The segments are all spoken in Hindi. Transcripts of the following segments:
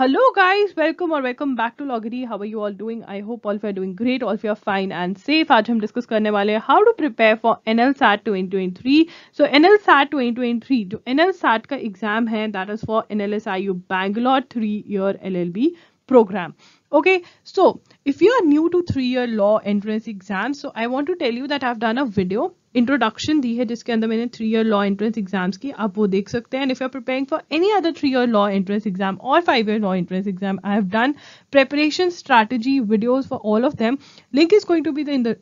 hello guys welcome or welcome back to loggery how are you all doing i hope all of you are doing great all of you are fine and safe आज हम discuss करने वाले how to prepare for NLSAT 2023 so NLSAT 2023 जो NLSAT का exam है that is for NLSIU Bangalore three year LLB program Okay, so if you are new to three-year law entrance exam, so I want to tell you that I've done a video introduction दी है जिसके अंदर मैंने three-year law entrance exams की आप वो देख सकते हैं if you're preparing for any other three-year law entrance exam or five-year law entrance exam i have done preparation strategy videos for all of them link is going to be in the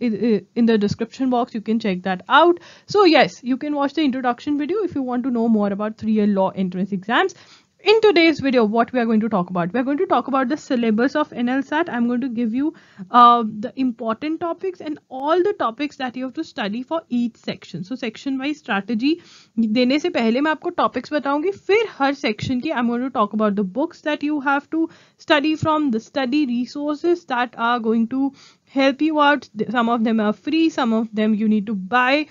in the description box you can check that out so yes you can watch the introduction video if you want to know more about three year law entrance exams in today's video what we are going to talk about we're going to talk about the syllabus of NLSAT I'm going to give you uh, the important topics and all the topics that you have to study for each section so section wise strategy देने से पहले मैं आपको topics बताऊंगी फिर हर section i I'm going to talk about the books that you have to study from the study resources that are going to help you out some of them are free some of them you need to buy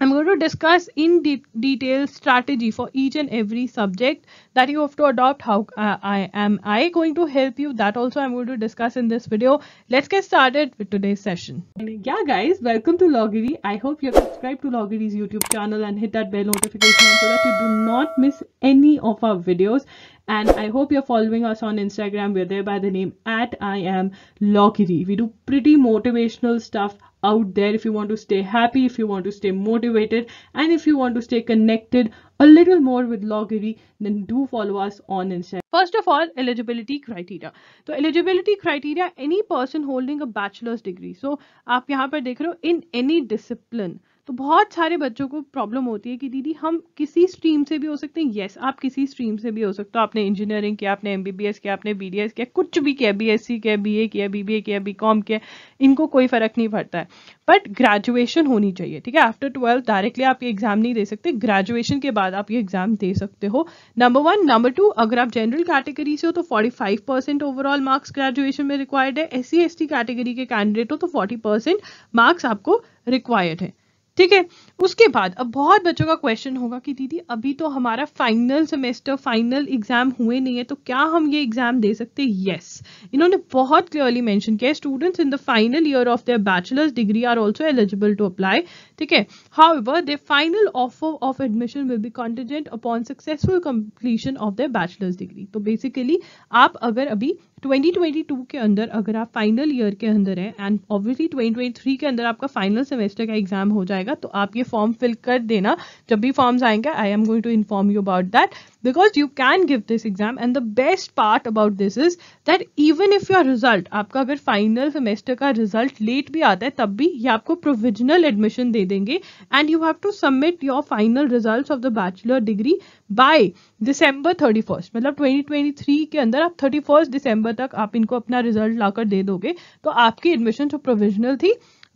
I'm going to discuss in de detail strategy for each and every subject that you have to adopt. How uh, I am I going to help you? That also I'm going to discuss in this video. Let's get started with today's session. Yeah, guys, welcome to Loggery. I hope you have subscribed to Loggery's YouTube channel and hit that bell notification so that you do not miss any of our videos. And I hope you're following us on Instagram. We're there by the name at I am Loggery. We do pretty motivational stuff out there if you want to stay happy if you want to stay motivated and if you want to stay connected a little more with loggery then do follow us on instagram first of all eligibility criteria so eligibility criteria any person holding a bachelor's degree so aap yahan par dekh rahe ho in any discipline तो बहुत सारे बच्चों को प्रॉब्लम होती है कि दीदी हम किसी स्ट्रीम से भी हो सकते हैं येस आप किसी स्ट्रीम से भी हो सकते हो आपने इंजीनियरिंग किया आपने एम किया आपने बीडीएस किया कुछ भी किया बीएससी किया बी किया बीबीए किया बी किया इनको कोई फ़र्क नहीं पड़ता है बट ग्रेजुएशन होनी चाहिए ठीक है आफ्टर ट्वेल्थ डायरेक्टली आप ये एग्ज़ाम नहीं दे सकते ग्रेजुएशन के बाद आप ये एग्ज़ाम दे सकते हो नंबर वन नंबर टू अगर आप जनरल कैटेगरी से हो तो 45 परसेंट ओवरऑल मार्क्स ग्रेजुएशन में रिक्वायर्ड है एस सी कैटेगरी के कैंडिडेट हो तो 40 परसेंट मार्क्स आपको रिक्वायर्ड है ठीक है उसके बाद अब बहुत बच्चों का क्वेश्चन होगा कि दीदी अभी तो हमारा फाइनल सेमेस्टर फाइनल एग्जाम हुए नहीं है तो क्या हम ये एग्जाम दे सकते हैं यस इन्होंने बहुत क्लियरली मेंशन किया students in the final year of their bachelor's degree are also eligible to apply ठीक है ever the final offer of admission will be contingent upon successful completion of the bachelor's degree तो बेसिकली आप अगर अभी 2022 के अंदर अगर आप फाइनल ईयर के अंदर हैं एंड ऑब्वियसली 2023 के अंदर आपका फाइनल सेमेस्टर का एग्जाम हो जाएगा तो आप ये फॉर्म फिल कर देना जब भी फॉर्म्स आएंगे I am going to inform you about that because you can give this exam and the best part about this is that even if your result आपका अगर फाइनल सेमेस्टर का रिजल्ट लेट भी आता है तब भी ये आपको प्रोविजनल एडमिशन दे देंगे and you have to submit your final result of the bachelor degree by December thirty first मतलब ट्वेंटी ट्वेंटी थ्री के अंदर आप थर्टी फर्स्ट दिसंबर तक आप इनको अपना रिजल्ट लाकर दे दोगे तो आपकी एडमिशन जो प्रोविजनल थी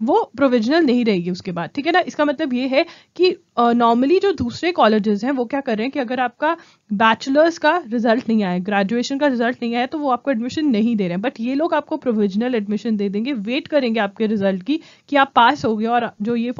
वो प्रोविजनल नहीं रहेगी उसके बाद ठीक है ना इसका मतलब ये है कि नॉर्मली जो दूसरे कॉलेजेस हैं वो क्या कर रहे हैं कि अगर आपका बैचलर्स का रिजल्ट नहीं आया ग्रेजुएशन का रिजल्ट नहीं आया तो वो आपको एडमिशन नहीं दे रहे हैं बट ये लोग आपको प्रोविजनल एडमिशन दे देंगे वेट करेंगे आपके रिजल्ट की कि आप पास हो गए और जो ये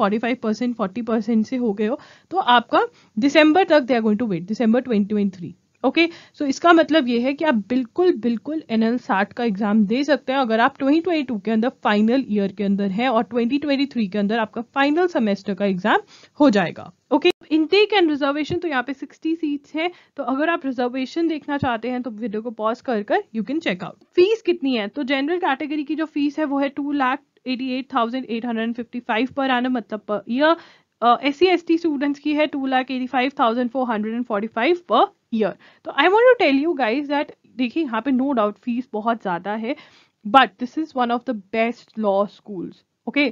परसेंट फोर्टी परसेंट से हो गए हो तो आपका दिसंबर तक they are going to wait December twenty okay okay, so so इसका मतलब ये है कि आप बिल्कुल बिल्कुल एन एल का एग्जाम दे सकते हैं अगर आप 2022 के अंदर फाइनल ईयर के अंदर हैं और 2023 के अंदर आपका फाइनल सेमेस्टर का एग्जाम हो जाएगा ओके इनटेक एंड रिजर्वेशन तो यहाँ पे 60 सीट्स हैं तो अगर आप रिजर्वेशन देखना चाहते हैं तो वीडियो को पॉज कर कर you can check out fees कितनी है तो जनरल कैटेगरी की जो फीस है वो है टू लाख एटी पर आना मतलब per year S C S T students की है two lakh eighty five thousand four hundred and forty five per year तो I want to tell you guys that देखिए यहाँ पे नो डाउट फीस बहुत ज्यादा है but this is one of the best law school okay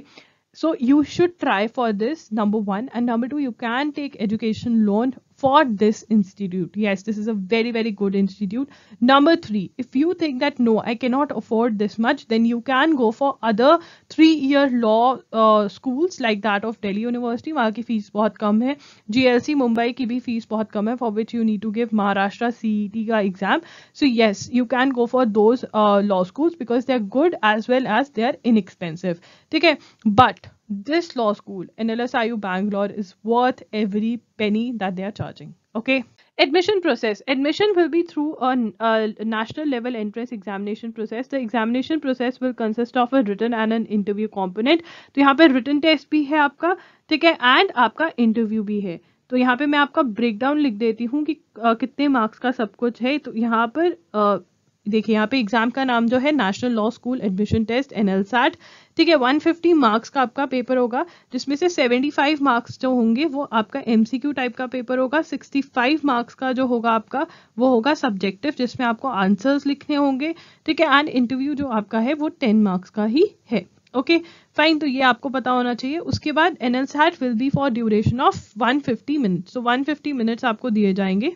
so you should try for this number one and number two you can take education loan for this institute. Yes, this is a very, very good institute. Number 3 if you think that no, I cannot afford this much, then you can go for other three year law uh, schools like that of Delhi University. wahan ki fees bahut kam hai glc mumbai ki bhi fees bahut kam hai for which you need to give maharashtra cet ka exam so yes you can go for those uh, law schools because they are good as well as they are inexpensive theek hai but this law school in LSIU Bangalore is worth every penny that they are charging. Okay. Admission process. Admission will be through a, a, national level entrance examination process. The examination process will consist of a written and an interview component. तो यहाँ पे written test bhi hai aapka, ठीक है and आपका interview Bhi hai. तो यहाँ पे मैं आपका ब्रेकडाउन लिख देती हूँ कि आ, कितने मार्क्स का सब कुछ है तो यहाँ पर आ, देखिए यहाँ पे एग्जाम का नाम जो है national law school admission test N L SAT ठीक है 150 मार्क्स का आपका पेपर होगा जिसमें से 75 मार्क्स जो होंगे वो आपका एमसीक्यू टाइप का पेपर होगा 65 मार्क्स का जो होगा आपका वो होगा सब्जेक्टिव जिसमें आपको आंसर्स लिखने होंगे ठीक है एंड इंटरव्यू जो आपका है वो टेन मार्क्स का ही है ओके okay, फाइन तो ये आपको पता होना चाहिए उसके बाद N L SAT will be for duration of one fifty minutes तो फिफ्टी मिनट्स आपको दिए जाएंगे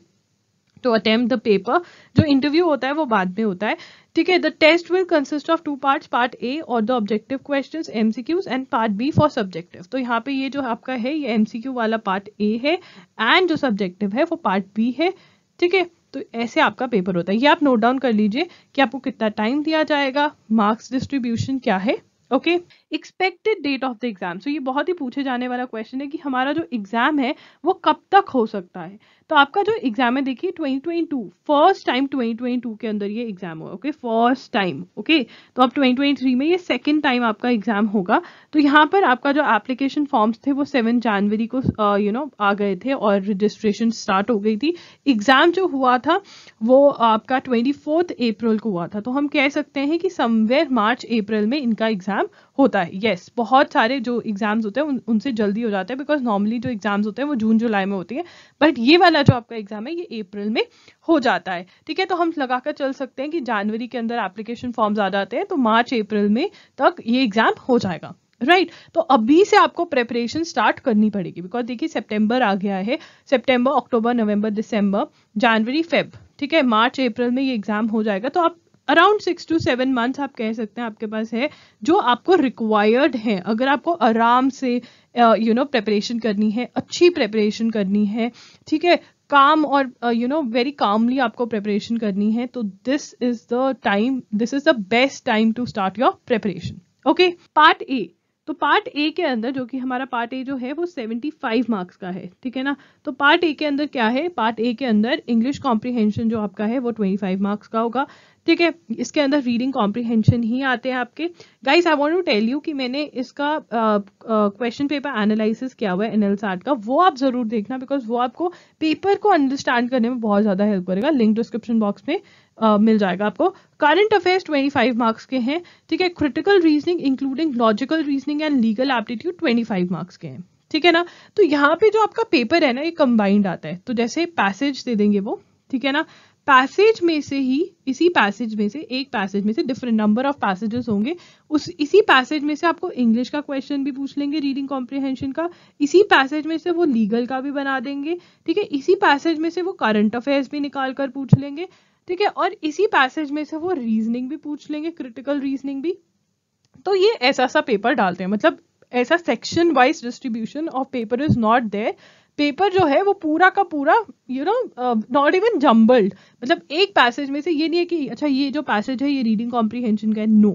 टू अटेम्प्ट द पेपर जो इंटरव्यू होता है वो बाद में होता है ठीक है the test will consist of two part part A और the objective question MCQs and part B for subjective तो यहाँ पे ये जो आपका है ये एमसीक्यू वाला पार्ट ए है एंड जो सब्जेक्टिव है वो पार्ट बी है ठीक है तो ऐसे आपका पेपर होता है ये आप नोट डाउन कर लीजिए कि आपको कितना टाइम दिया जाएगा मार्क्स डिस्ट्रीब्यूशन क्या है okay okay? Expected date of the exam so ये बहुत ही पूछे जाने वाला क्वेश्चन है कि हमारा जो एग्जाम है वो कब तक हो सकता है तो आपका जो एग्जाम है देखिए 2022 फर्स्ट टाइम 2022 के अंदर ये एग्जाम हुआ ओके फर्स्ट टाइम ओके तो अब 2023 में ये सेकेंड टाइम आपका एग्जाम होगा तो यहाँ पर आपका जो एप्लीकेशन फॉर्म्स थे वो सेवन जनवरी को यू uh, नो आ गए थे और रजिस्ट्रेशन स्टार्ट हो गई थी एग्जाम जो हुआ था वो आपका ट्वेंटी अप्रैल को हुआ था तो हम कह सकते हैं कि समवेयर मार्च अप्रैल में इनका एग्जाम होता होता है यस बहुत सारे जो एग्ज़ाम्स होते हैं उन, उनसे जल्दी हो जाते हैं बिकॉज नॉर्मली जो एग्ज़ाम्स होते हैं वो जून जुलाई में होती है बट ये वाला जो आपका एग्ज़ाम है ये अप्रैल में हो जाता है ठीक है तो हम लगाकर चल सकते हैं कि जनवरी के अंदर एप्लीकेशन फॉर्म आ जाते हैं तो मार्च अप्रैल में तक ये एग्ज़ाम हो जाएगा राइट right. तो अभी से आपको प्रेपरेशन स्टार्ट करनी पड़ेगी बिकॉज देखिए सितंबर आ गया है सितंबर अक्टूबर नवंबर दिसंबर जनवरी फेब ठीक है मार्च अप्रैल में ये एग्जाम हो जाएगा तो आप around six to seven month आप कह सकते हैं आपके पास है जो आपको रिक्वायर्ड है अगर आपको आराम से यू नो प्रेपरेशन करनी है अच्छी प्रेपरेशन करनी है ठीक है काम और यू नो वेरी कामली आपको प्रेपरेशन करनी है तो this is the time this is the best time to start your preparation okay part A तो पार्ट ए के अंदर जो कि हमारा पार्ट ए जो है वो 75 मार्क्स का है ठीक है ना तो पार्ट ए के अंदर क्या है पार्ट ए के अंदर इंग्लिश कॉम्प्रिहेंशन जो आपका है वो 25 मार्क्स का होगा ठीक है इसके अंदर रीडिंग कॉम्प्रिहेंशन ही आते हैं आपके guys I want to tell you कि मैंने इसका क्वेश्चन पेपर एनालिसिस किया हुआ है एल का वो आप जरूर देखना बिकॉज वो आपको पेपर को अंडरस्टैंड करने में बहुत ज्यादा हेल्प करेगा लिंक डिस्क्रिप्शन बॉक्स में Uh, मिल जाएगा आपको करंट अफेयर्स 25 मार्क्स के हैं ठीक है critical reasoning including logical reasoning and legal aptitude 25 marks के हैं ठीक है ना तो यहाँ पे जो आपका पेपर है ना ये कंबाइंड आता है तो जैसे पैसेज दे देंगे वो ठीक है ना पैसेज में से ही इसी पैसेज में से एक पैसेज में से डिफरेंट नंबर ऑफ पैसेजेस होंगे उस इसी पैसेज में से आपको इंग्लिश का क्वेश्चन भी पूछ लेंगे रीडिंग कॉम्प्रिहेंशन का इसी पैसेज में से वो लीगल का भी बना देंगे ठीक है इसी पैसेज में से वो करंट अफेयर्स भी निकाल कर पूछ लेंगे ठीक है और इसी पैसेज में से वो रीजनिंग भी पूछ लेंगे क्रिटिकल रीजनिंग भी तो ये ऐसा सा पेपर डालते हैं मतलब ऐसा section wise distribution of paper is not there paper जो है वो पूरा का पूरा you know not even jumbled मतलब एक पैसेज में से ये नहीं है कि अच्छा ये जो पैसेज है ये रीडिंग कॉम्प्रीहेंशन का है नो no.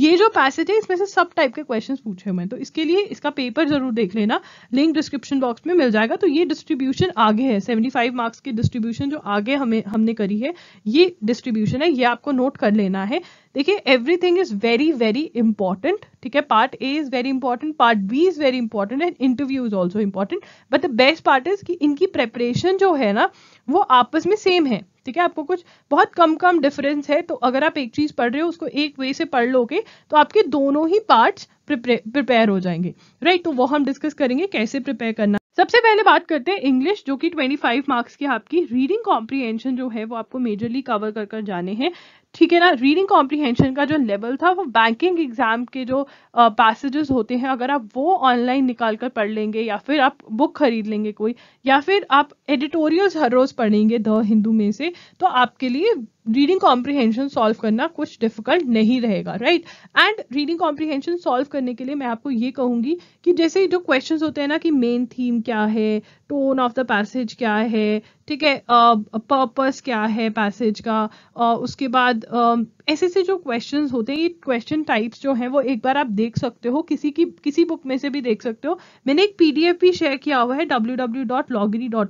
ये जो पैसेज है इसमें से सब टाइप के क्वेश्चंस पूछे हुए हैं तो इसके लिए इसका पेपर जरूर देख लेना लिंक डिस्क्रिप्शन बॉक्स में मिल जाएगा तो ये डिस्ट्रीब्यूशन आगे है 75 मार्क्स की डिस्ट्रीब्यूशन जो आगे हमें हमने करी है ये डिस्ट्रीब्यूशन है ये आपको नोट कर लेना है देखिए everything is very very important ठीक है part A is very important part B is very important and interview is also important but the best part is कि इनकी प्रेपरेशन जो है ना वो आपस में सेम है ठीक है आपको कुछ बहुत कम कम डिफरेंस है तो अगर आप एक चीज पढ़ रहे हो उसको एक वे से पढ़ लोगे तो आपके दोनों ही पार्ट प्रिपेयर हो जाएंगे राइट तो वो हम डिस्कस करेंगे कैसे प्रिपेयर करना सबसे पहले बात करते हैं इंग्लिश जो कि 25 मार्क्स की आपकी रीडिंग कॉम्प्रीहेंशन जो है वो आपको मेजरली कवर कर कर जाने हैं ठीक है ना रीडिंग कॉम्प्रीहेंशन का जो लेवल था वो बैंकिंग एग्जाम के जो पैसेजेस uh, होते हैं अगर आप वो ऑनलाइन निकाल कर पढ़ लेंगे या फिर आप बुक खरीद लेंगे कोई या फिर आप एडिटोरियल्स हर रोज पढ़ेंगे द हिंदू में से तो आपके लिए रीडिंग कॉम्प्रीहेंशन सॉल्व करना कुछ डिफिकल्ट नहीं रहेगा right and reading comprehension solve करने के लिए मैं आपको ये कहूंगी कि जैसे जो क्वेश्चन होते हैं ना कि मेन थीम क्या है टोन ऑफ द पैसेज क्या है ठीक है पर्पस क्या है पैसेज का उसके बाद ऐसे ऐसे जो क्वेश्चंस होते हैं ये क्वेश्चन टाइप्स जो हैं वो एक बार आप देख सकते हो किसी की किसी बुक में से भी देख सकते हो मैंने एक पीडीएफ भी शेयर किया हुआ है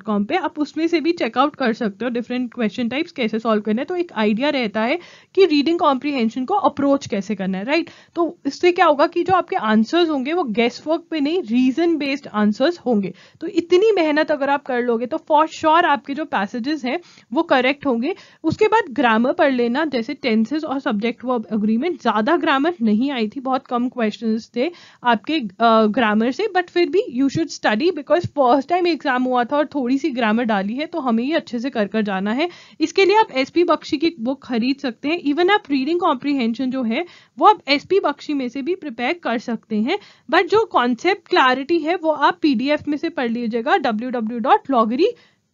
कॉम पे आप उसमें से भी चेकआउट कर सकते हो डिफरेंट क्वेश्चन टाइप्स कैसे सॉल्व करना है तो एक आइडिया रहता है कि रीडिंग कॉम्प्रीहेंशन को अप्रोच कैसे करना है राइट तो इससे क्या होगा कि जो आपके आंसर्स होंगे वो गेस वर्क पे नहीं रीजन बेस्ड आंसर्स होंगे तो इतनी मेहनत अगर आप कर लोगे तो फॉर श्योर आपके जो पैसेजेस हैं वो करेक्ट होंगे उसके बाद ग्रामर पढ़ लेना जैसे टेंसेज क्वेश्चंस और सब्जेक्ट वर्ब अग्रीमेंट ज़्यादा ग्रामर नहीं आई थी बहुत कम क्वेश्चंस थे आपके ग्रामर से बट फिर भी you should study because first time exam हुआ था और थोड़ी सी ग्रामर डाली है तो हमें ये अच्छे से कर कर जाना है इसके लिए आप एस पी बख्शी की बुक खरीद सकते हैं इवन आप रीडिंग कॉम्प्रीहेंशन जो है वो आप एस पी बख्शी में से भी प्रिपेयर कर सकते हैं बट जो कॉन्सेप्ट क्लैरिटी है वो आप पी डी एफ में से पढ़ लीजिएगा डब्ल्यू डब्ल्यू डॉट लॉगरी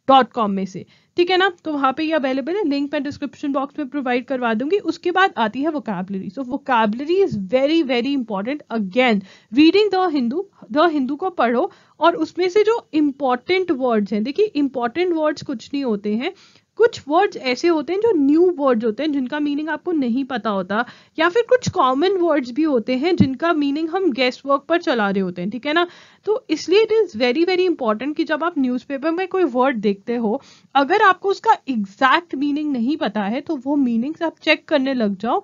डॉट कॉम में से ठीक है ना तो वहाँ पे ये अवेलेबल है लिंक मैं डिस्क्रिप्शन बॉक्स में प्रोवाइड करवा दूंगी उसके बाद आती है vocabulary so vocabulary is very very important again reading the Hindu the Hindu को पढ़ो और उसमें से जो इंपॉर्टेंट वर्ड्स हैं देखिए इंपॉर्टेंट वर्ड्स कुछ नहीं होते हैं कुछ वर्ड्स ऐसे होते हैं जो न्यू वर्ड्स होते हैं जिनका मीनिंग आपको नहीं पता होता या फिर कुछ कॉमन वर्ड्स भी होते हैं जिनका मीनिंग हम गेस्ट वर्क पर चला रहे होते हैं ठीक है ना तो इसलिए it is very very important कि जब आप न्यूज़पेपर में कोई वर्ड देखते हो अगर आपको उसका एग्जैक्ट मीनिंग नहीं पता है तो वो मीनिंग्स आप चेक करने लग जाओ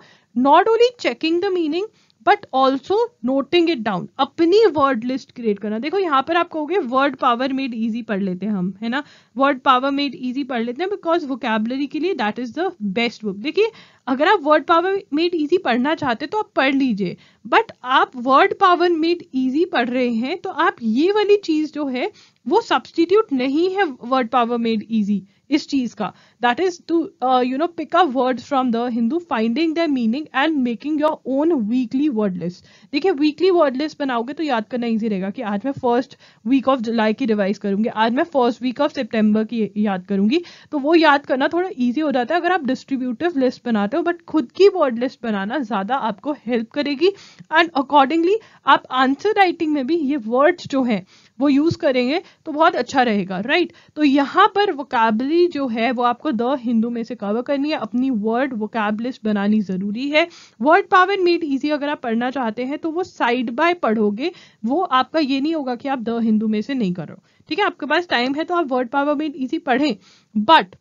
not only checking the meaning but also noting it down अपनी वर्ड लिस्ट क्रिएट करना देखो यहाँ पर आप कहोगे वर्ड पावर मेड ईजी पढ़ लेते हैं हम है ना वर्ड पावर मेड ईजी पढ़ लेते हैं बिकॉज वोकेबलरी के लिए that is the best book देखिए अगर आप वर्ड पावर मेड ईजी पढ़ना चाहते तो आप पढ़ लीजिए बट आप वर्ड पावर मेड ईजी पढ़ रहे हैं तो आप ये वाली चीज जो है वो सब्सटीट्यूट नहीं है वर्ड पावर मेड ईजी इस चीज का that is to you know pick up words from the Hindu finding the meaning and making your own weekly word list देखिए वीकली वर्ड लिस्ट बनाओगे तो याद करना ईजी रहेगा कि आज मैं फर्स्ट वीक ऑफ जुलाई की रिवाइज करूंगी आज मैं फर्स्ट वीक ऑफ सेप्टेम्बर की याद करूंगी तो वो याद करना थोड़ा ईजी हो जाता है अगर आप डिस्ट्रीब्यूटिव लिस्ट बनाते हो बट खुद की वर्ड लिस्ट बनाना ज्यादा आपको हेल्प करेगी एंड अकॉर्डिंगली आप आंसर राइटिंग में भी ये वर्ड्स जो है वो यूज़ करेंगे तो बहुत अच्छा रहेगा राइट तो यहाँ पर वोकेबलरी जो है वो आपको द हिंदू में से कवर करनी है अपनी वर्ड वोकैबलिस्ट बनानी ज़रूरी है वर्ड पावर मेड ईजी अगर आप पढ़ना चाहते हैं तो वो साइड बाय पढ़ोगे वो आपका ये नहीं होगा कि आप द हिंदू में से नहीं करो ठीक है आपके पास टाइम है तो आप वर्ड पावर मेड ईजी पढ़ें बट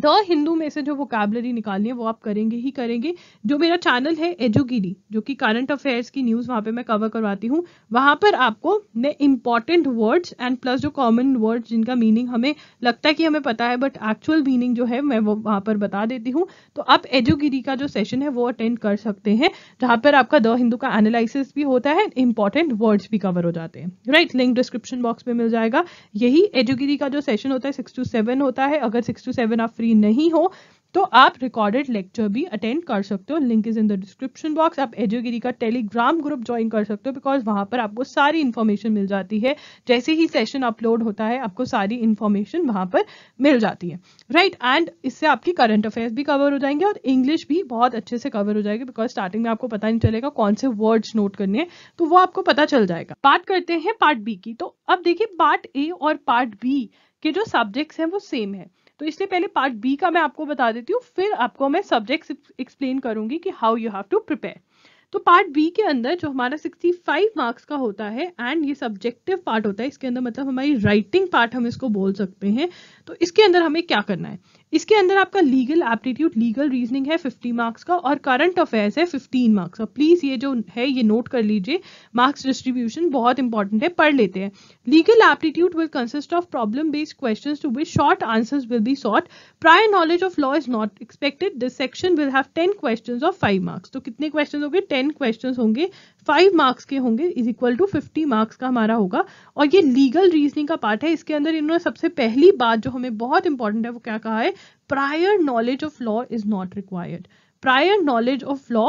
द हिंदू में से जो वोकेबलरी निकालनी है वो आप करेंगे ही करेंगे जो मेरा चैनल है एजुगिरी जो कि करंट अफेयर्स की न्यूज़ वहाँ पे मैं कवर करवाती हूँ वहाँ पर आपको मैं इंपॉर्टेंट वर्ड्स एंड प्लस जो कॉमन वर्ड्स जिनका मीनिंग हमें लगता है कि हमें पता है बट एक्चुअल मीनिंग जो है मैं वो वहाँ पर बता देती हूँ तो आप एजुगिरी का जो सेशन है वो अटेंड कर सकते हैं जहाँ पर आपका द हिंदू का एनालिसिस भी होता है इंपॉर्टेंट वर्ड्स भी कवर हो जाते हैं राइट लिंक डिस्क्रिप्शन बॉक्स में मिल जाएगा यही एजुगिरी का जो सेशन होता है सिक्स टू सेवन होता है अगर सिक्स टू सेवन आप फ्री जरूरी नहीं हो तो आप रिकॉर्डेड लेक्चर भी अटेंड कर सकते हो link is in the description box आप एजुगिरी का टेलीग्राम ग्रुप ज्वाइन कर सकते हो बिकॉज वहां पर आपको सारी इन्फॉर्मेशन मिल जाती है जैसे ही सेशन अपलोड होता है आपको सारी इन्फॉर्मेशन वहां पर मिल जाती है राइट right? एंड इससे आपकी करंट अफेयर्स भी कवर हो जाएंगे और इंग्लिश भी बहुत अच्छे से कवर हो जाएगी बिकॉज स्टार्टिंग में आपको पता नहीं चलेगा कौन से वर्ड्स नोट करने हैं तो वो आपको पता चल जाएगा पार्ट करते हैं पार्ट बी की तो अब देखिए पार्ट ए और पार्ट बी के जो सब्जेक्ट्स हैं वो सेम है तो इसलिए पहले पार्ट बी का मैं आपको बता देती हूँ फिर आपको मैं सब्जेक्ट एक्सप्लेन करूंगी कि how you have to prepare तो पार्ट बी के अंदर जो हमारा 65 मार्क्स का होता है एंड ये सब्जेक्टिव पार्ट होता है इसके अंदर मतलब हमारी राइटिंग पार्ट हम इसको बोल सकते हैं तो इसके अंदर हमें क्या करना है इसके अंदर आपका लीगल एप्टीट्यूड लीगल रीजनिंग है 50 मार्क्स का और करंट अफेयर्स है 15 मार्क्स का प्लीज ये जो है ये नोट कर लीजिए मार्क्स डिस्ट्रीब्यूशन बहुत इंपॉर्टेंट है पढ़ लेते हैं legal aptitude will consist of problem based question to which short answers will be short prior knowledge of law is not expected this section will have ten question of five marks तो कितने क्वेश्चन होंगे टेन क्वेश्चन होंगे फाइव मार्क्स के होंगे is equal to fifty marks का हमारा होगा और ये लीगल रीजनिंग का पार्ट है इसके अंदर इन्होंने सबसे पहली बात जो हमें बहुत इंपॉर्टेंट है वो क्या कहा है prior knowledge of law is not required prior knowledge of law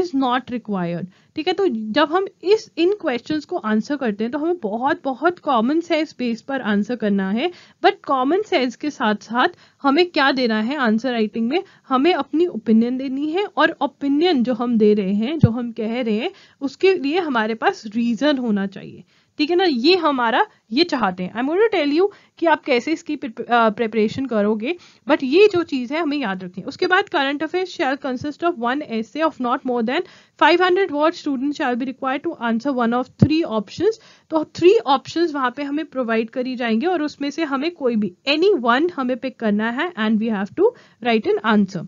is not required ठीक है तो जब हम इस इन क्वेश्चन को आंसर करते हैं तो हमें बहुत बहुत कॉमन सेंस बेस पर आंसर करना है बट कॉमन सेंस के साथ साथ हमें क्या देना है आंसर राइटिंग में हमें अपनी ओपिनियन देनी है और ओपिनियन जो हम दे रहे हैं जो हम कह रहे हैं उसके लिए हमारे पास रीजन होना चाहिए ठीक है ना ये हमारा ये चाहते हैं आई मोट टेल यू कि आप कैसे इसकी प्रिपरेशन करोगे बट ये जो चीज है हमें याद रखनी है उसके बाद current affair shall consist of one essay of not more than 500 hundred word student shall be require to answer one of three option तो थ्री ऑप्शन वहां पे हमें प्रोवाइड करी जाएंगे और उसमें से हमें कोई भी एनी वन हमें पिक करना है and we have to write an answer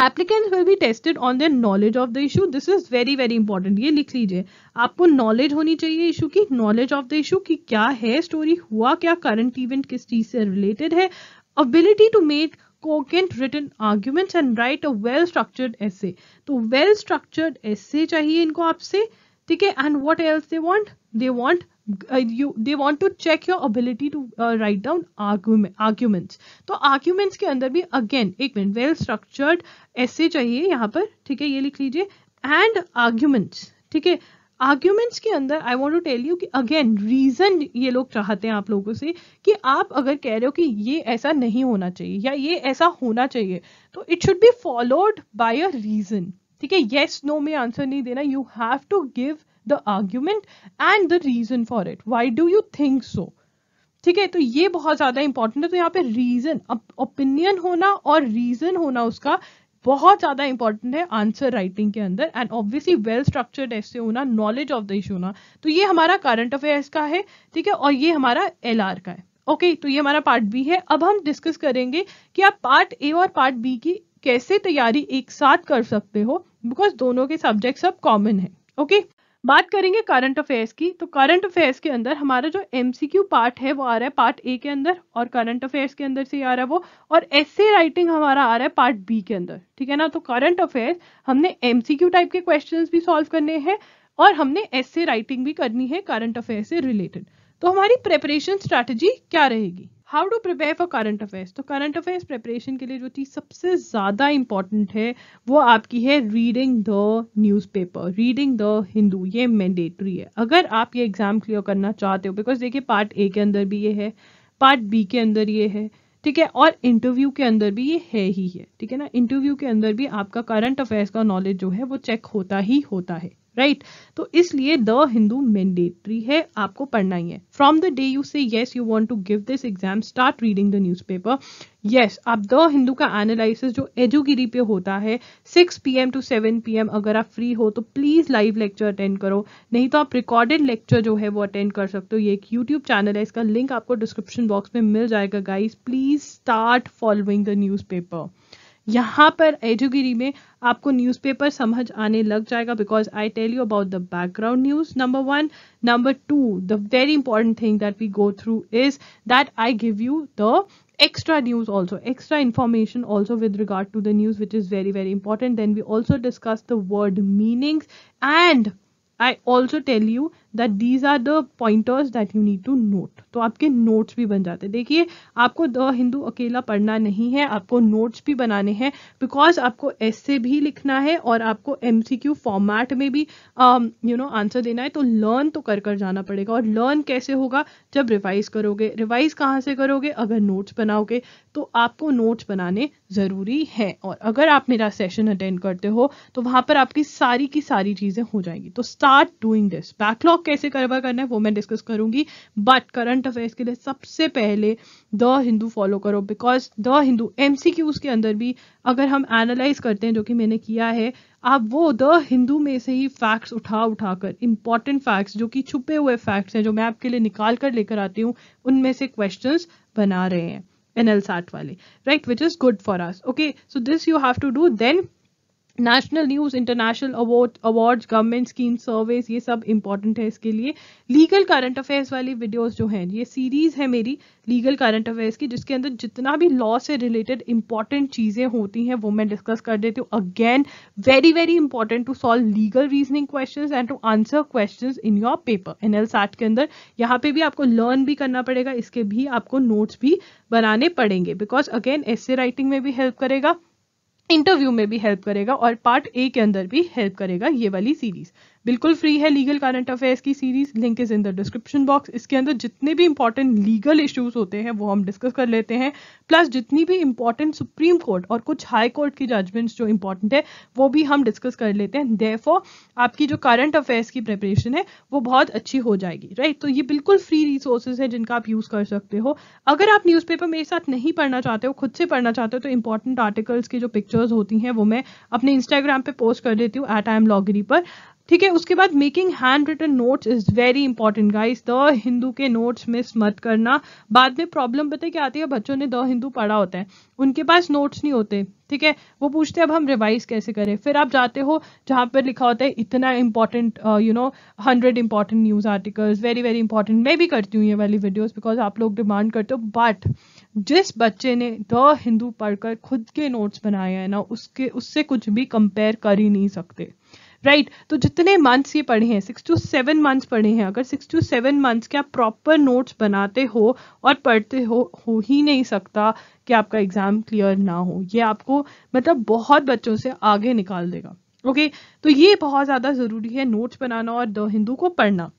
applicant will be tested on their knowledge of the issue this is very very important ये लिख लीजिए आपको नॉलेज होनी चाहिए इशू की नॉलेज ऑफ द इशू की क्या है स्टोरी हुआ क्या करंट इवेंट किस चीज से रिलेटेड है ability to make cogent written argument and write a well structured essay तो वेल स्ट्रक्चर्ड एसे चाहिए इनको आपसे ठीक है and what else they want they want you they want to check your ability to write down arguments तो आर्ग्यूमेंट्स के अंदर भी अगेन एक मिनट वेल स्ट्रक्चर्ड ऐसे चाहिए यहाँ पर ठीक है ये लिख लीजिए एंड आर्ग्यूमेंट्स ठीक है आर्ग्यूमेंट्स के अंदर I want to tell you कि अगेन रीजन ये लोग चाहते हैं आप लोगों से कि आप अगर कह रहे हो कि ये ऐसा नहीं होना चाहिए या ये ऐसा होना चाहिए तो it should be followed by a reason ठीक है येस नो में आंसर नहीं देना you have to give the argument and the reason for it why do you think so ठीक है तो ये बहुत ज्यादा इंपॉर्टेंट है तो यहाँ पे रीजन ओपिनियन होना और रीजन होना उसका बहुत ज्यादा इंपॉर्टेंट है आंसर राइटिंग के अंदर एंड ऑब्वियसली वेल स्ट्रक्चर्ड ऐसे होना नॉलेज ऑफ द इशू होना तो ये हमारा करंट अफेयर्स का है ठीक है और ये हमारा एल का है ओके okay, तो ये हमारा पार्ट बी है अब हम डिस्कस करेंगे कि आप पार्ट ए और पार्ट बी की कैसे तैयारी एक साथ कर सकते हो बिकॉज दोनों के सब्जेक्ट सब कॉमन है ओके okay? बात करेंगे करंट अफेयर्स की तो करंट अफेयर्स के अंदर हमारा जो एमसीक्यू पार्ट है वो आ रहा है पार्ट ए के अंदर और करंट अफेयर्स के अंदर से आ रहा है वो और एसे राइटिंग हमारा आ रहा है पार्ट बी के अंदर ठीक है ना तो करंट अफेयर्स हमने एमसीक्यू टाइप के क्वेश्चन भी सॉल्व करने हैं और हमने एसे राइटिंग भी करनी है करंट अफेयर से रिलेटेड तो हमारी प्रेपरेशन स्ट्रैटेजी क्या रहेगी how to prepare for current affairs तो करंट अफेयर्स प्रिपरेशन के लिए जो चीज़ सबसे ज़्यादा इंपॉर्टेंट है वो आपकी है reading the newspaper reading the Hindu ये मैंडेटरी है अगर आप ये एग्ज़ाम क्लियर करना चाहते हो बिकॉज देखिए पार्ट ए के अंदर भी ये है पार्ट बी के अंदर ये है ठीक है और इंटरव्यू के अंदर भी ये है ही है ठीक है ना इंटरव्यू के अंदर भी आपका करंट अफेयर्स का नॉलेज जो है वो चेक होता ही होता है राइट तो इसलिए द हिंदू मैंडेटरी है आपको पढ़ना ही है from the day you say yes you want to give this exam start reading the newspaper yes आप द हिंदू का एनालिसिस जो एजुगिरी पे होता है 6 M to seven P M अगर आप फ्री हो तो प्लीज़ लाइव लेक्चर अटेंड करो नहीं तो आप रिकॉर्डेड लेक्चर जो है वो अटेंड कर सकते हो ये एक यूट्यूब चैनल है इसका लिंक आपको डिस्क्रिप्शन बॉक्स में मिल जाएगा guys please start following the newspaper यहाँ पर एजुगिरी में आपको न्यूज़पेपर समझ आने लग जाएगा because I tell you about the background news number one number two the very important thing that we go through is that I give you the extra news also extra information also with regard to the news which is very very important then we also discuss the word meanings and i also tell you that these are the pointers that you need to note तो आपके नोट्स भी बन जाते हैं देखिए आपको द हिंदू अकेला पढ़ना नहीं है आपको नोट्स भी बनाने हैं बिकॉज आपको ऐसे भी लिखना है और आपको एम सी क्यू फॉर्मैट में भी यू नो आंसर देना है तो लर्न तो कर कर जाना पड़ेगा और लर्न कैसे होगा जब रिवाइज करोगे रिवाइज कहाँ से करोगे अगर नोट्स बनाओगे तो आपको नोट्स बनाने ज़रूरी है और अगर आप मेरा सेशन अटेंड करते हो तो वहां पर आपकी सारी की सारी चीज़ें हो जाएंगी तो start doing this backlog block कैसे कारोबार करना है वो मैं डिस्कस करूंगी बट करंट अफेयर्स के लिए सबसे पहले द हिंदू फॉलो करो बिकॉज द हिंदू एम के अंदर भी अगर हम एनालाइज करते हैं जो कि मैंने किया है आप वो द हिंदू में से ही फैक्ट्स उठा उठा कर इंपॉर्टेंट फैक्ट्स जो कि छुपे हुए फैक्ट्स हैं जो मैं आपके लिए निकाल कर लेकर आती हूँ उनमें से क्वेश्चन बना रहे हैं एन एल साट वाले right which is good for us okay so this you have to do then national news international award award government scheme service ये सब इंपॉर्टेंट है इसके लिए लीगल करंट अफेयर्स वाली वीडियोस जो हैं ये सीरीज है मेरी लीगल करंट अफेयर्स की जिसके अंदर जितना भी लॉ से रिलेटेड इंपॉर्टेंट चीज़ें होती हैं वो मैं डिस्कस कर देती हूँ again very very important to solve legal reasoning question and to answer question in your paper N L के अंदर यहाँ पे भी आपको लर्न भी करना पड़ेगा इसके भी आपको नोट्स भी बनाने पड़ेंगे बिकॉज अगेन ऐसे राइटिंग में भी हेल्प करेगा इंटरव्यू में भी हेल्प करेगा और पार्ट ए के अंदर भी हेल्प करेगा ये वाली सीरीज बिल्कुल फ्री है लीगल करंट अफेयर्स की series link is in the description box इसके अंदर जितने भी इंपॉर्टेंट लीगल इश्यूज होते हैं वो हम डिस्कस कर लेते हैं प्लस जितनी भी इंपॉर्टेंट सुप्रीम कोर्ट और कुछ हाई कोर्ट की जजमेंट्स जो इंपॉर्टेंट है वो भी हम डिस्कस कर लेते हैं देयरफॉर आपकी जो करंट अफेयर्स की प्रिपरेशन है वो बहुत अच्छी हो जाएगी राइट तो ये बिल्कुल फ्री रिसोर्सेज है जिनका आप यूज़ कर सकते हो अगर आप न्यूज़पेपर मेरे साथ नहीं पढ़ना चाहते हो खुद से पढ़ना चाहते हो तो इंपॉर्टेंट आर्टिकल्स की जो पिक्चर्स होती हैं वो मैं अपने इंस्टाग्राम पे पोस्ट कर देती हूँ एट आई एम लॉगरी पर ठीक है उसके बाद making hand written notes is very important guys the Hindu के नोट्स मिस मत करना बाद में प्रॉब्लम पता क्या आती है बच्चों ने द हिंदू पढ़ा होता है उनके पास नोट्स नहीं होते ठीक है वो पूछते हैं अब हम रिवाइज कैसे करें फिर आप जाते हो जहाँ पर लिखा होता है इतना important you know hundred important news articles very very important मैं भी करती हूँ ये वाली वीडियोज बिकॉज आप लोग डिमांड करते हो बट जिस बच्चे ने द हिंदू पढ़कर खुद के नोट्स बनाए हैं ना उसके उससे कुछ भी कंपेयर कर ही नहीं सकते राइट right? तो जितने मंथ्स ये पढ़े हैं सिक्स टू सेवन मंथ्स पढ़े हैं अगर सिक्स टू सेवन मंथ्स के आप प्रॉपर नोट्स बनाते हो और पढ़ते हो हो ही नहीं सकता कि आपका एग्ज़ाम क्लियर ना हो ये आपको मतलब बहुत बच्चों से आगे निकाल देगा ओके okay? तो ये बहुत ज़्यादा ज़रूरी है नोट्स बनाना और द हिंदू को पढ़ना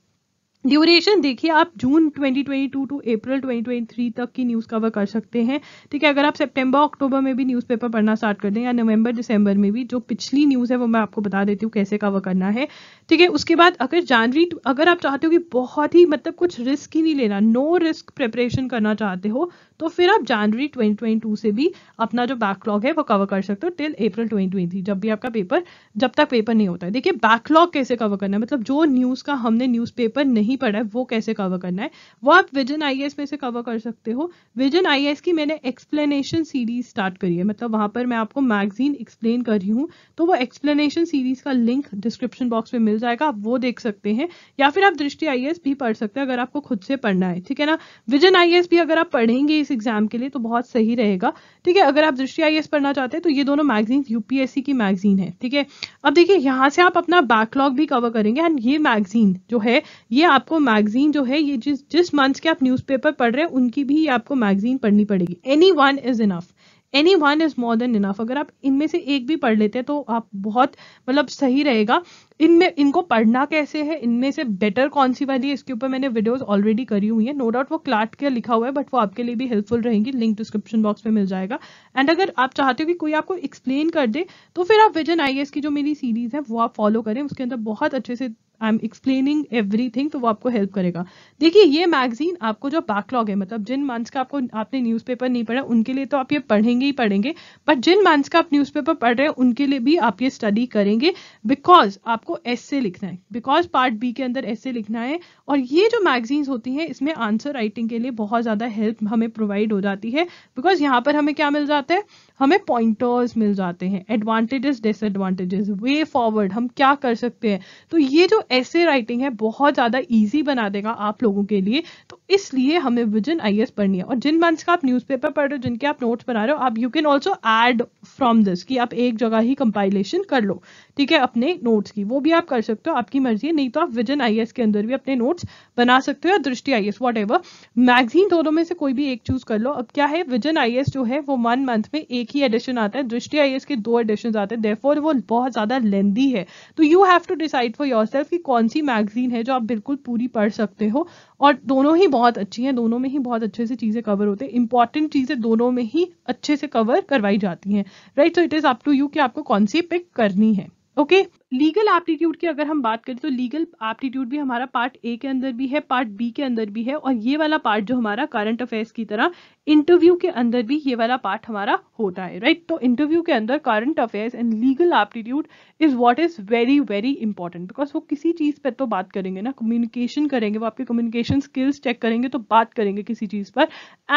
ड्यूरेशन देखिए आप जून 2022 टू अप्रैल 2023 तक की न्यूज़ कवर कर सकते हैं ठीक है अगर आप सितंबर अक्टूबर में भी न्यूज़पेपर पढ़ना स्टार्ट कर दें या नवंबर दिसंबर में भी जो पिछली न्यूज़ है वो मैं आपको बता देती हूँ कैसे कवर करना है ठीक है उसके बाद अगर जनवरी अगर आप चाहते हो कि बहुत ही मतलब कुछ रिस्क ही नहीं लेना नो रिस्क प्रिपरेशन करना चाहते हो तो फिर आप जनवरी 2022 से भी अपना जो बैकलॉग है वो कवर कर सकते हो टिल अप्रैल 2023 जब भी आपका पेपर जब तक पेपर नहीं होता है देखिए बैकलॉग कैसे कवर करना है मतलब जो न्यूज़ का हमने न्यूज़पेपर नहीं पढ़ा है वो कैसे कवर करना है वो आप विजन आई में से कवर कर सकते हो विजन आई की मैंने एक्सप्लेनेशन सीरीज स्टार्ट करी है मतलब वहां पर मैं आपको मैगजीन एक्सप्लेन कर रही हूँ तो वो एक्सप्लेनेशन सीरीज का लिंक डिस्क्रिप्शन बॉक्स में मिल जाएगा आप वो देख सकते हैं या फिर आप दृष्टि आई भी पढ़ सकते हैं अगर आपको खुद से पढ़ना है ठीक है ना विजन आई भी अगर आप पढ़ेंगे इस इस एग्जाम के लिए तो बहुत सही रहेगा ठीक है अगर आप दृष्टि आई पढ़ना चाहते हैं तो ये दोनों मैगजीन यूपीएससी की मैगजीन है ठीक है अब देखिए यहाँ से आप अपना बैकलॉग भी कवर करेंगे एंड ये मैगजीन जो है ये आपको मैगजीन जो है ये जिस जिस मंथ के आप न्यूज पढ़ रहे हैं उनकी भी आपको मैगजीन पढ़नी पड़ेगी any is enough any one is more than enough अगर आप इनमें से एक भी पढ़ लेते हैं तो आप बहुत मतलब सही रहेगा इनमें इनको पढ़ना कैसे है इनमें से बेटर कौन सी वाली है इसके ऊपर मैंने वीडियोस ऑलरेडी करी हुई है नो डाउट वो क्लार्ट के लिखा हुआ है बट वो आपके लिए भी हेल्पफुल रहेंगी लिंक डिस्क्रिप्शन बॉक्स में मिल जाएगा एंड अगर आप चाहते हो कि कोई आपको एक्सप्लेन कर दे तो फिर आप विजन आई की जो मेरी सीरीज है वो आप फॉलो करें उसके अंदर बहुत अच्छे से आई एम एक्सप्लेनिंग थिंग तो वो आपको हेल्प करेगा देखिए ये मैगजीन आपको जो बैकलॉग है मतलब जिन मंथ्स का आपको आपने न्यूज़पेपर नहीं पढ़ा उनके लिए तो आप ये पढ़ेंगे ही पढ़ेंगे बट जिन मंथ्स का आप न्यूज़पेपर पढ़ रहे हैं उनके लिए भी आप ये स्टडी करेंगे बिकॉज आपको ऐसे लिखना है बिकॉज पार्ट बी के अंदर ऐसे लिखना है और ये जो मैगजीन्स होती हैं इसमें आंसर राइटिंग के लिए बहुत ज़्यादा हेल्प हमें प्रोवाइड हो जाती है बिकॉज यहाँ पर हमें क्या मिल जाता है हमें पॉइंटर्स मिल जाते हैं एडवांटेजेस डिसएडवांटेजेस वे फॉरवर्ड हम क्या कर सकते हैं तो ये जो ऐसे राइटिंग है बहुत ज़्यादा ईजी बना देगा आप लोगों के लिए तो इसलिए हमें विजन आई पढ़नी है और जिन मंथ्स का आप पेपर पढ़ रहे हो जिनके आप नोट्स बना रहे हो आप you can also add from this कि आप एक जगह ही कंपाइलेशन कर लो ठीक है अपने नोट्स की वो भी आप कर सकते हो आपकी मर्जी है नहीं तो आप विजन आई के अंदर भी अपने नोट्स बना सकते हो या दृष्टि आई एस मैगजीन दोनों में से कोई भी एक चूज कर लो अब क्या है विजन आई जो है वो वन मंथ में एक ही एडिशन आता है दृष्टि आई के दो एडिशन आते हैं देरफोर वो बहुत ज्यादा लेंदी है तो you have to decide for yourself कि कौन सी मैगजीन है जो आप बिल्कुल पूरी पढ़ सकते हो और दोनों ही बहुत अच्छी हैं दोनों में ही बहुत अच्छे से चीज़ें कवर होते हैं इंपॉर्टेंट चीज़ें दोनों में ही अच्छे से कवर करवाई जाती हैं right so it is up to you कि आपको कौन सी पिक करनी है ओके okay? लीगल एप्टीट्यूड की अगर हम बात करें तो लीगल एप्टीट्यूड भी हमारा पार्ट ए के अंदर भी है पार्ट बी के अंदर भी है और ये वाला पार्ट जो हमारा करंट अफेयर्स की तरह इंटरव्यू के अंदर भी ये वाला पार्ट हमारा होता है राइट तो इंटरव्यू के अंदर current affairs and legal aptitude is what is very very important because वो किसी चीज़ पर तो बात करेंगे ना कम्युनिकेशन करेंगे वो आपके कम्युनिकेशन स्किल्स चेक करेंगे तो बात करेंगे किसी चीज़ पर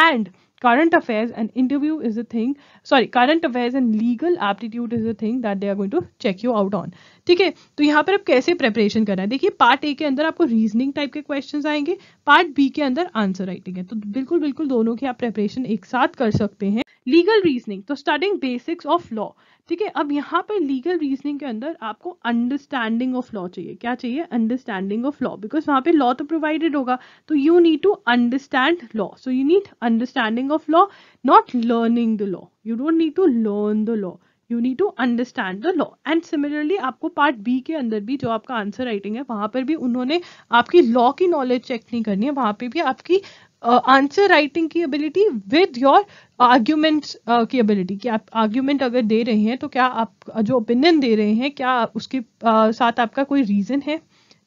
and current affairs and interview is a thing sorry current affairs and legal aptitude is a thing that they are going to check you out on ठीक है तो यहाँ पर आप कैसे प्रेपरेशन करना है देखिए पार्ट ए के अंदर आपको रीजनिंग टाइप के क्वेश्चन आएंगे पार्ट बी के अंदर आंसर राइटिंग है तो बिल्कुल बिल्कुल दोनों की आप प्रेपरेशन एक साथ कर सकते हैं लीगल रीजनिंग तो स्टडिंग बेसिक्स ऑफ लॉ ठीक है अब यहाँ पर लीगल रीजनिंग के अंदर आपको अंडरस्टैंडिंग ऑफ लॉ चाहिए क्या चाहिए अंडरस्टैंडिंग ऑफ लॉ बिकॉज वहाँ पे लॉ तो प्रोवाइडेड होगा तो you need to understand law so you need understanding of law not learning the law you don't need to learn the law you need to understand the law and similarly आपको पार्ट बी के अंदर भी जो आपका आंसर राइटिंग है वहां पर भी उन्होंने आपकी लॉ की नॉलेज चेक नहीं करनी है वहां पर भी आपकी आंसर uh, राइटिंग की एबिलिटी विद योर आर्ग्यूमेंट्स की एबिलिटी कि आप आर्ग्यूमेंट अगर दे रहे हैं तो क्या आप जो ओपिनियन दे रहे हैं क्या उसके uh, साथ आपका कोई रीज़न है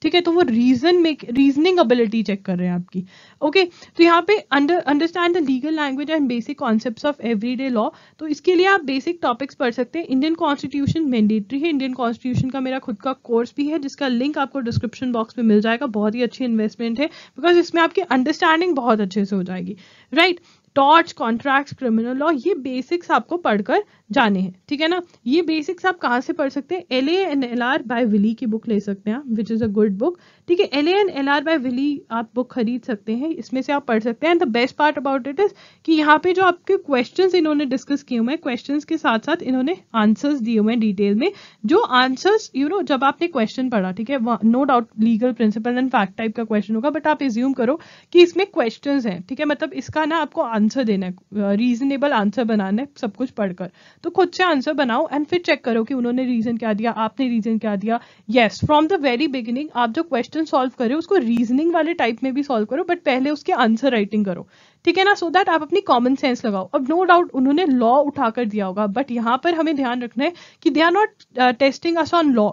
ठीक है तो वो reason make reasoning ability check कर रहे हैं आपकी ओके तो यहाँ पे understand the legal language and basic concept of everyday law तो इसके लिए आप बेसिक टॉपिक्स पढ़ सकते हैं इंडियन कॉन्स्टिट्यूशन मैंडेटरी है इंडियन कॉन्स्टिट्यूशन का मेरा खुद का कोर्स भी है जिसका लिंक आपको डिस्क्रिप्शन बॉक्स में मिल जाएगा बहुत ही अच्छी इन्वेस्टमेंट है बिकॉज इसमें आपकी अंडरस्टैंडिंग बहुत अच्छे से हो जाएगी right right? Tort contract criminal law ये बेसिक्स आपको पढ़कर जाने हैं ठीक है ना ये बेसिक्स आप कहाँ से पढ़ सकते हैं L A and L R by Wiley की बुक ले सकते हैं which is a good book ठीक है L N L R by Wiley आप बुक खरीद सकते हैं इसमें से आप पढ़ सकते हैं and the best part about it is कि यहाँ पे जो आपके क्वेश्चंस इन्होंने डिस्कस किए हुए हैं क्वेश्चंस के साथ साथ इन्होंने आंसर्स दिए हुए हैं डिटेल में जो आंसर्स यू नो जब आपने क्वेश्चन पढ़ा ठीक है no doubt legal principle and fact type का क्वेश्चन होगा बट आप एज्यूम करो कि इसमें क्वेश्चन है ठीक है मतलब इसका ना आपको आंसर देना है रीजनेबल आंसर बनाना है सब कुछ पढ़कर तो खुद से आंसर बनाओ एंड फिर चेक करो कि उन्होंने रीजन क्या दिया आपने रीजन क्या दिया yes from the very beginning आप आप जो क्वेश्चन सॉल्व करो उसको रीजनिंग वाले टाइप में भी सॉल्व करो बट पहले उसके आंसर राइटिंग करो ठीक है ना सो so दैट आप अपनी कॉमन सेंस लगाओ अब नो डाउट उन्होंने लॉ उठाकर दिया होगा बट यहाँ पर हमें ध्यान रखना है कि they are not testing us on law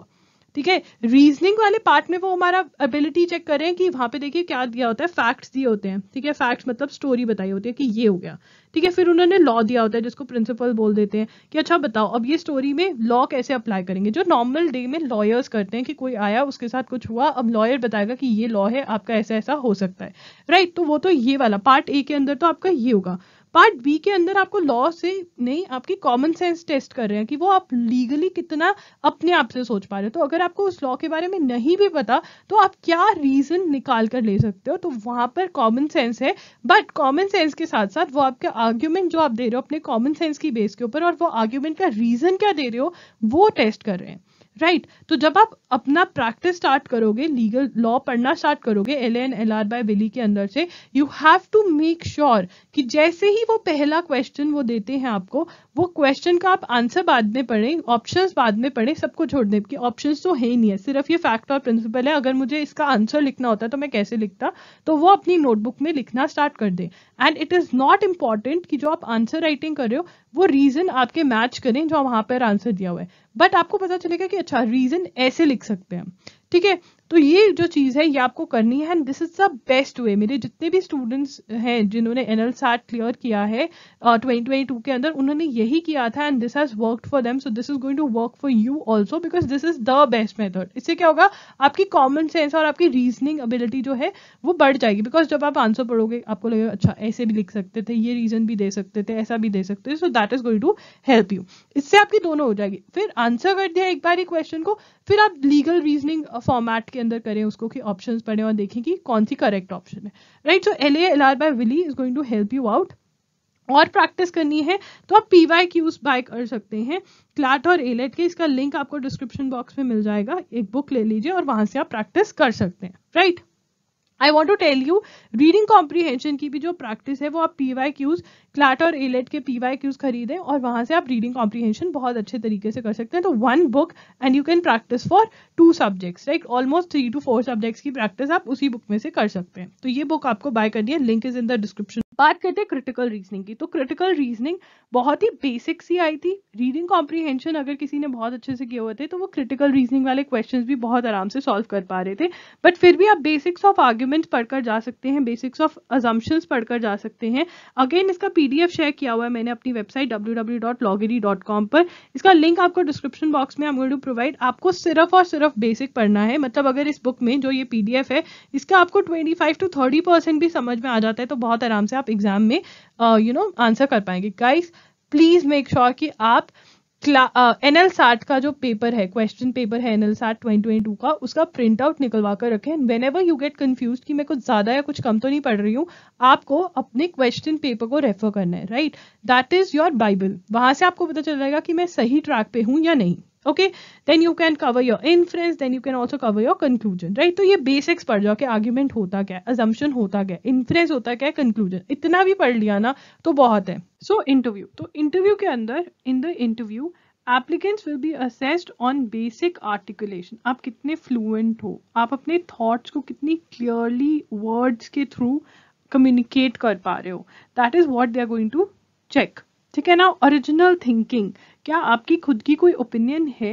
ठीक है रीजनिंग वाले पार्ट में वो हमारा एबिलिटी चेक करें कि वहां पे देखिए क्या दिया होता है फैक्ट्स दिए होते हैं ठीक है फैक्ट्स मतलब स्टोरी बताई होती है कि ये हो गया ठीक है फिर उन्होंने लॉ दिया होता है जिसको प्रिंसिपल बोल देते हैं कि अच्छा बताओ अब ये स्टोरी में लॉ कैसे अप्लाई करेंगे जो नॉर्मल डे में लॉयर्स करते हैं कि कोई आया उसके साथ कुछ हुआ अब लॉयर बताएगा कि ये लॉ है आपका ऐसा ऐसा हो सकता है राइट तो वो तो ये वाला पार्ट ए के अंदर तो आपका ये होगा पार्ट बी के अंदर आपको लॉ से नहीं आपकी कॉमन सेंस टेस्ट कर रहे हैं कि वो आप लीगली कितना अपने आप से सोच पा रहे हो तो अगर आपको उस लॉ के बारे में नहीं भी पता तो आप क्या रीजन निकाल कर ले सकते हो तो वहां पर कॉमन सेंस है बट कॉमन सेंस के साथ साथ वो आपके आर्ग्यूमेंट जो आप दे रहे हो अपने कॉमन सेंस की बेस के ऊपर और वो आर्ग्यूमेंट का रीजन क्या दे रहे हो वो टेस्ट कर रहे हैं राइट right. तो जब आप अपना प्रैक्टिस स्टार्ट करोगे लीगल लॉ पढ़ना स्टार्ट करोगे L N L R by Wiley के अंदर से you have to make sure कि जैसे ही वो पहला क्वेश्चन वो देते हैं आपको वो क्वेश्चन का आप आंसर बाद में पढ़ें ऑप्शंस बाद में पढ़ें सबको छोड़ दें कि ऑप्शंस तो है ही नहीं है सिर्फ ये फैक्ट और प्रिंसिपल है अगर मुझे इसका आंसर लिखना होता तो मैं कैसे लिखता तो वो अपनी नोटबुक में लिखना स्टार्ट कर दें and it is not important कि जो आप आंसर राइटिंग कर रहे हो वो रीजन आपके मैच करें जो वहां पर आंसर दिया हुआ है बट आपको पता चलेगा कि अच्छा रीजन ऐसे लिख सकते हैं ठीक है तो ये जो चीज़ है ये आपको करनी है and this is the best way मेरे जितने भी स्टूडेंट्स हैं जिन्होंने एन एल क्लियर किया है ट्वेंटी ट्वेंटी टू के अंदर उन्होंने यही किया था and this has work for them so this is going to work for you also because this is the best method इससे क्या होगा आपकी कॉमन सेंस और आपकी रीजनिंग एबिलिटी जो है वो बढ़ जाएगी बिकॉज जब आप आंसर पढ़ोगे आपको लगेगा अच्छा ऐसे भी लिख सकते थे ये रीज़न भी दे सकते थे ऐसा भी दे सकते थे so that is going to help you इससे आपकी दोनों हो जाएगी फिर आंसर कर दिया एक बार ही क्वेश्चन को फिर आप लीगल रीजनिंग फॉर्मेट के अंदर करें उसको कि ऑप्शंस पढ़ें और देखें कि कौन सी करेक्ट ऑप्शन है right so L L R by Wiley is going to help you out और प्रैक्टिस करनी है तो आप पी वाई क्यूज बाय कर सकते हैं क्लाट और एलेट e के इसका लिंक आपको डिस्क्रिप्शन बॉक्स में मिल जाएगा एक बुक ले लीजिए और वहां से आप प्रैक्टिस कर सकते हैं right right? I want to tell you reading comprehension की भी जो प्रैक्टिस है वो आप पी वाई क्यूज क्लाट और एलेट e के पी वाई क्यूज खरीदें और वहां से आप रीडिंग कॉम्प्रीहेंशन बहुत अच्छे तरीके से कर सकते हैं तो one book and you can practice for two subjects like almost three to four subjects की प्रैक्टिस आप उसी बुक में से कर सकते हैं तो ये बुक आपको बाय करनी है link is in the description बात करते हैं क्रिटिकल रीजनिंग की तो क्रिटिकल रीजनिंग बहुत ही बेसिक सी आई थी रीडिंग कॉम्प्रीहेंशन अगर किसी ने बहुत अच्छे से किए हुए थे तो वो क्रिटिकल रीजनिंग वाले क्वेश्चन भी बहुत आराम से सॉल्व कर पा रहे थे बट फिर भी आप बेसिक्स ऑफ आर्ग्यूमेंट पढ़कर जा सकते हैं बेसिक्स ऑफ अजम्पन्स पढ़कर जा सकते हैं अगेन इसका पीडीएफ शेयर किया हुआ है मैंने अपनी वेबसाइट डब्ल्यू पर इसका लिंक आपको डिस्क्रिप्शन बॉक्स में आई टू प्रोवाइड आपको सिर्फ और सिर्फ बेसिक पढ़ना है मतलब अगर इस बुक में जो ये पीडीएफ है इसका आपको twenty five to thirty percent भी समझ में आ जाता है तो बहुत आराम से आप आप एग्जाम में यू नो आंसर कर पाएंगे गाइस प्लीज मेक श्योर कि आप एन एल साठ का जो पेपर है क्वेश्चन पेपर है एन एल साठ ट्वेंटी ट्वेंटी टू का उसका प्रिंट आउट निकलवा कर रखें whenever you get confuse कि मैं कुछ ज़्यादा या कुछ कम तो नहीं पढ़ रही हूँ आपको अपने क्वेश्चन पेपर को रेफर करना है right that is your Bible वहाँ से आपको पता चल जाएगा कि मैं सही ट्रैक पे हूँ या नहीं okay then you can cover your inference then you can also cover your conclusion right तो ये बेसिक्स पढ़ जाओ कि आर्ग्यूमेंट होता क्या है अजम्पन होता क्या है इन्फ्रेंस होता क्या है कंक्लूजन इतना भी पढ़ लिया ना तो बहुत है सो so, इंटरव्यू तो इंटरव्यू के अंदर in the interview applicants will be assessed on basic articulation आप कितने फ्लुएंट हो आप अपने थॉट्स को कितनी क्लियरली वर्ड्स के थ्रू कम्युनिकेट कर पा रहे हो that is what they are going to check ठीक है ना ओरिजिनल थिंकिंग क्या आपकी खुद की कोई ओपिनियन है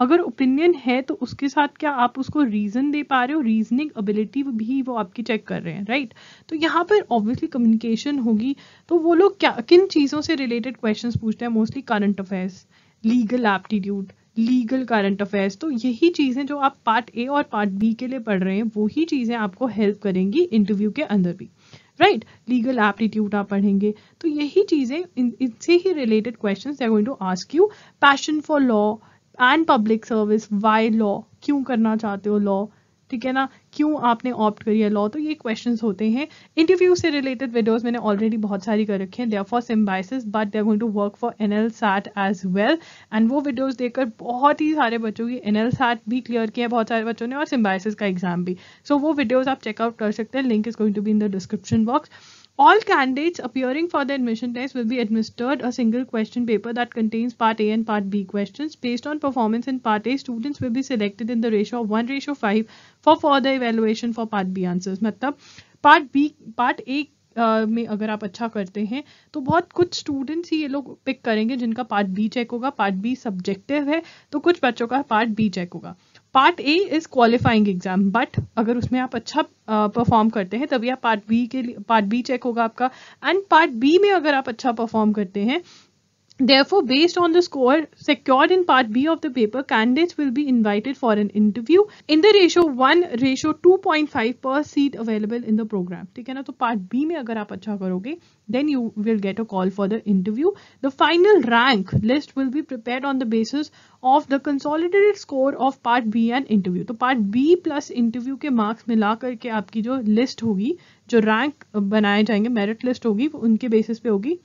अगर ओपिनियन है तो उसके साथ क्या आप उसको रीज़न दे पा रहे हो रीजनिंग एबिलिटी भी वो आपकी चेक कर रहे हैं राइट तो यहाँ पर ऑब्वियसली कम्युनिकेशन होगी तो वो लोग क्या किन चीज़ों से रिलेटेड क्वेश्चंस पूछते हैं mostly current affairs legal aptitude legal current affairs तो यही चीज़ें जो आप पार्ट ए और पार्ट बी के लिए पढ़ रहे हैं वही चीज़ें आपको हेल्प करेंगी इंटरव्यू के अंदर भी राइट लीगल एप्टीट्यूड आप पढ़ेंगे तो यही चीज़ें इससे ही related question going to ask you passion for law and public service why law क्यों करना चाहते हो लॉ ठीक है ना क्यों आपने ऑप्ट करी है लॉ तो ये क्वेश्चन होते हैं इंटरव्यू से रिलेटेड वीडियोस मैंने ऑलरेडी बहुत सारी कर रखी हैं they are for Symbiosis but they are going to work for N L SAT as well and वो वीडियोज देखकर बहुत ही सारे बच्चों की एन एल सैट भी क्लियर किया है बहुत सारे बच्चों ने और सिम्बाइसिस का एग्जाम भी सो so, वो वीडियोज आप चेकआउट कर सकते हैं link is going to be in the description box All candidates appearing for the admission test will be administered a single question paper that contains part A and part B questions. Based on performance in part A, students will be selected in the ratio of 1 ratio 5 for further evaluation for part B answers. मतलब part B, part A में अगर आप अच्छा करते हैं तो बहुत कुछ स्टूडेंट्स ही ये लोग पिक करेंगे जिनका पार्ट बी चेक होगा पार्ट बी सब्जेक्टिव है तो कुछ बच्चों का पार्ट बी चेक होगा part A is qualifying exam but अगर उसमें आप अच्छा परफॉर्म करते हैं तभी आप पार्ट बी के लिए पार्ट बी चेक होगा आपका एंड पार्ट बी में अगर आप अच्छा परफॉर्म करते हैं Therefore, based on the score secured in part B of the paper, candidates will be invited for an interview in the ratio 1 ratio 2.5 per seat available in the program. theek hai na to part B mein agar aap acha karoge then you will get a call for the interview. The final rank list will be prepared on the basis of the consolidated score of part B and interview. to part B plus interview ke marks mila kar ke aapki jo list hogi jo rank banaye jayenge merit list hogi wo unke basis pe hogi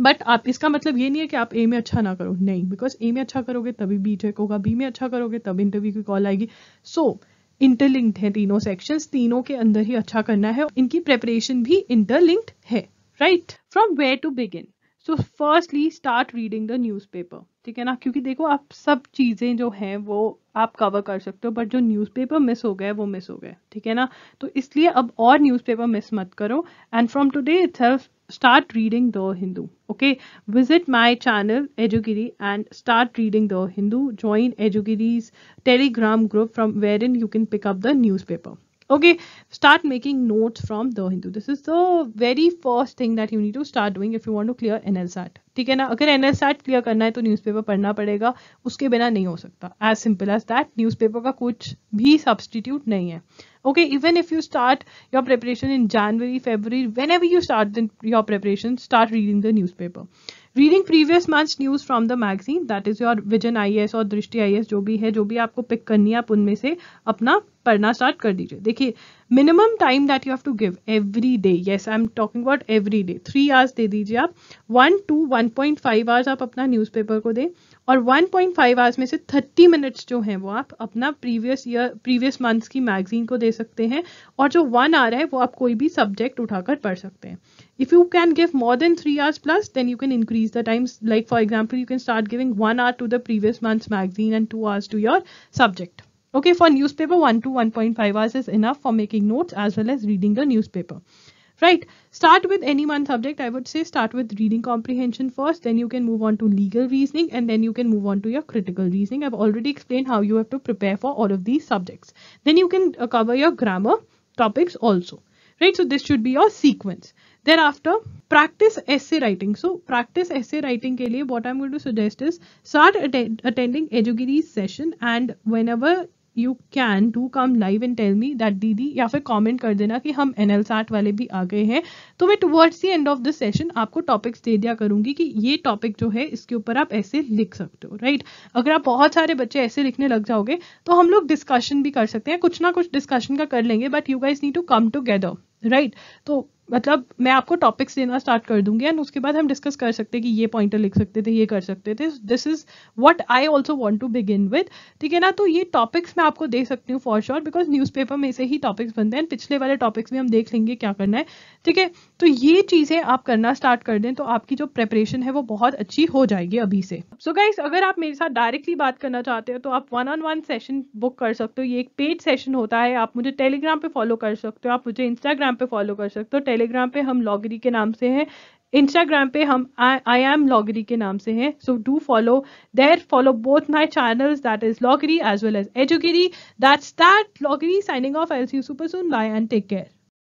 but आप इसका मतलब ये नहीं है कि आप ए में अच्छा ना करो नहीं बिकॉज ए में अच्छा करोगे तभी बी चेक होगा बी में अच्छा करोगे तब इंटरव्यू की कॉल आएगी सो so, इंटरलिंक्ड है तीनों सेक्शन तीनों के अंदर ही अच्छा करना है इनकी प्रेपरेशन भी इंटरलिंक्ड है right from where to begin so firstly start reading the newspaper ठीक है ना क्योंकि देखो आप सब चीज़ें जो हैं वो आप कवर कर सकते हो बट जो न्यूज़पेपर मिस हो गए वो मिस हो गए ठीक है ना तो इसलिए अब और न्यूज़पेपर मिस मत करो and from today it start reading the hindu okay visit my channel edugiri and start reading the hindu join edugiri's telegram group from wherein you can pick up the newspaper okay okay start making notes from the hindu this is the very first thing that you need to start doing if you want to clear nlsat ठीक है ना अगर एनएसएट क्लियर करना है तो न्यूज़पेपर पढ़ना पड़ेगा उसके बिना नहीं हो सकता as simple as that newspaper का कुछ भी सब्सटीट्यूट नहीं है okay even if you start your preparation in January February whenever you start your preparation start reading the newspaper reading previous month news from the magazine that is your Vision I और दृष्टि आई जो भी है जो भी आपको पिक करनी है आप उनमें से अपना पढ़ना स्टार्ट कर दीजिए देखिए minimum time that you have to give every day yes I am talking about every day three hours दे दीजिए आप one to one point five hours आप अपना न्यूज़पेपर को दें और 1.5 पॉइंट आवर्स में से 30 मिनट्स जो हैं वो आप अपना प्रीवियस ईयर प्रीवियस मंथ्स की मैगजीन को दे सकते हैं और जो वन आर है वो आप कोई भी सब्जेक्ट उठाकर पढ़ सकते हैं if you can give more than three hours plus then you can increase the times like for example you can start giving one or two the previous months magazine and two hours to your subject okay for newspaper one to one point five hours is enough for making notes as well as reading the newspaper right start with any one subject i would say start with reading comprehension first then you can move on to legal reasoning and then you can move on to your critical reasoning i've already explained how you have to prepare for all of these subjects then you can uh, cover your grammar topics also right so this should be your sequence thereafter practice essay writing so practice essay writing ke liye what i'm going to suggest is start att attending edugiri's session and whenever you can do come live and tell me that दीदी या फिर कॉमेंट कर देना कि हम एन वाले भी आ गए हैं तो मैं towards the end of this session आपको टॉपिक्स दे दिया करूंगी कि ये टॉपिक जो है इसके ऊपर आप ऐसे लिख सकते हो राइट अगर आप बहुत सारे बच्चे ऐसे लिखने लग जाओगे तो हम लोग डिस्कशन भी कर सकते हैं कुछ ना कुछ डिस्कशन का कर लेंगे but you guys need to come together right तो मतलब मैं आपको टॉपिक्स देना स्टार्ट कर दूंगी एंड उसके बाद हम डिस्कस कर सकते हैं कि ये पॉइंटर लिख सकते थे ये कर सकते थे this is what I also want to begin with ठीक है ना तो ये टॉपिक्स मैं आपको दे सकती हूँ फॉर श्योर बिकॉज न्यूज़पेपर में से ही टॉपिक्स बनते हैं पिछले वाले टॉपिक्स में हम देख लेंगे क्या करना है ठीक है तो ये चीज़ें आप करना स्टार्ट कर दें तो आपकी जो प्रेपरेशन है वो बहुत अच्छी हो जाएगी अभी से सो so गाइस अगर आप मेरे साथ डायरेक्टली बात करना चाहते हो तो आप one on one session book कर सकते हो ये एक पेड सेशन होता है आप मुझे टेलीग्राम पे फॉलो कर सकते हो आप मुझे इंस्टाग्राम पे फॉलो कर सकते हो टेली टेलीग्राम पे हम लॉगरी के नाम से हैं इंस्टाग्राम पे हम आई एम लॉगरी के नाम से हैं so do follow there follow both my channels that is Lawgiri as well as एजुकेरी that's that Lawgiri signing off L C super soon bye and take care